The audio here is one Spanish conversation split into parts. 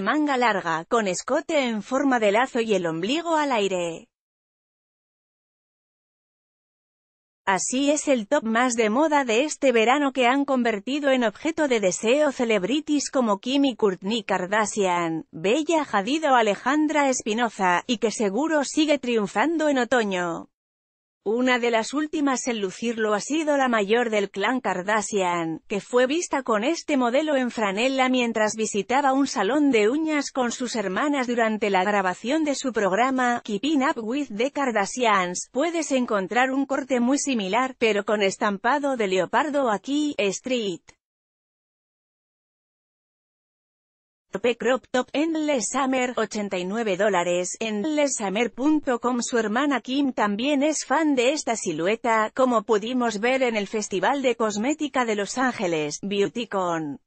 manga larga, con escote en forma de lazo y el ombligo al aire. Así es el top más de moda de este verano que han convertido en objeto de deseo celebrities como Kim y Kardashian, Bella Hadid o Alejandra Espinoza, y que seguro sigue triunfando en otoño. Una de las últimas en lucirlo ha sido la mayor del clan Kardashian, que fue vista con este modelo en franela mientras visitaba un salón de uñas con sus hermanas durante la grabación de su programa, Keeping Up With The Kardashians. Puedes encontrar un corte muy similar, pero con estampado de leopardo aquí, Street. P Crop Top Endless Summer, 89 dólares, Summer.com Su hermana Kim también es fan de esta silueta, como pudimos ver en el Festival de Cosmética de Los Ángeles, BeautyCon.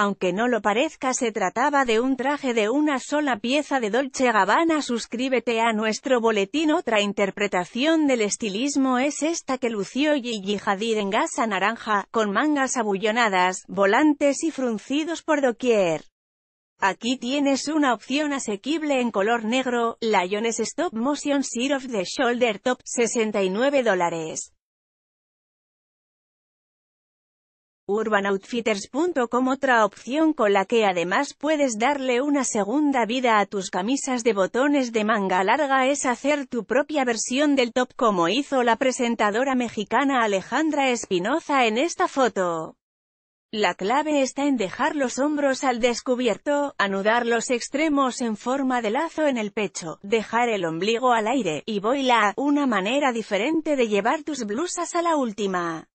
Aunque no lo parezca se trataba de un traje de una sola pieza de Dolce Gabbana suscríbete a nuestro boletín otra interpretación del estilismo es esta que lució Gigi Hadid en gasa naranja, con mangas abullonadas, volantes y fruncidos por doquier. Aquí tienes una opción asequible en color negro, Lioness Stop Motion Seat of the Shoulder Top, 69 dólares. UrbanOutfitters.com Otra opción con la que además puedes darle una segunda vida a tus camisas de botones de manga larga es hacer tu propia versión del top como hizo la presentadora mexicana Alejandra Espinoza en esta foto. La clave está en dejar los hombros al descubierto, anudar los extremos en forma de lazo en el pecho, dejar el ombligo al aire, y boila, una manera diferente de llevar tus blusas a la última.